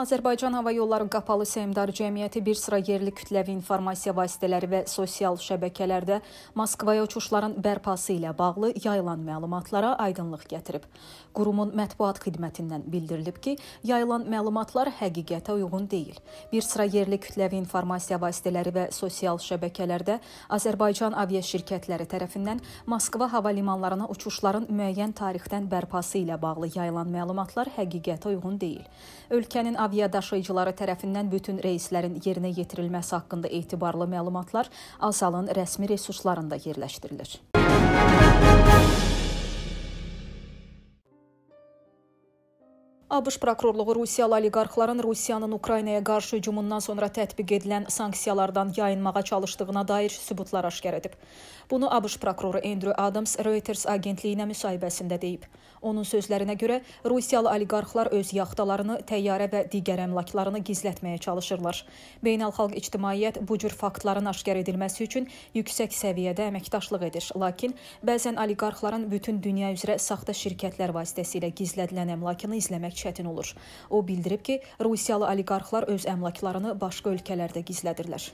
Azərbaycan Hava Yolları Qapalı Səhmdar Cəmiyyəti bir sıra yerli kütləvi informasiya vasitələri və sosial şəbəkələrdə Moskvaya uçuşların bərpası ilə bağlı yayılan məlumatlara aydınlıq gətirib. Qurumun mətbuat xidmətindən bildirilib ki, yayılan məlumatlar həqiqətə uyğun deyil. Bir sıra yerli kütləvi informasiya vasitələri və sosial şəbəkələrdə Azərbaycan aviaşirkətləri tərəfindən Moskva hava limanlarına uçuşların müəyyən tarixdən bərpası ilə bağlı yayılan məlumatlar həqiqətə uyğun deyil. Ölkənin aviadaşıyıcıları tərəfindən bütün reyslərin yerinə yetirilməsi haqqında etibarlı məlumatlar ASAL-ın rəsmi resurslarında yerləşdirilir. ABŞ prokurorluğu Rusiyalı oliqarxların Rusiyanın Ukraynaya qarşı hücumundan sonra tətbiq edilən sanksiyalardan yayınmağa çalışdığına dair sübutlar aşkar edib. Bunu ABŞ prokuroru Andrew Adams Reuters agentliyinə müsahibəsində deyib. Onun sözlərinə görə Rusiyalı oliqarxlar öz yaxtalarını, təyyarə və digər əmlaklarını gizlətməyə çalışırlar. Beynəlxalq ictimaiyyət bu cür faktların aşkar edilməsi üçün yüksək səviyyədə əməkdaşlıq edir, lakin bəzən oliqarxların bütün dünya üzrə saxta şirkətlər vasitəsilə gizlədilən əmlakını izləmək çətin olur. O bildirib ki, rusiyalı oliqarxlar öz əmlaklarını başqa ölkələrdə gizlədirlər.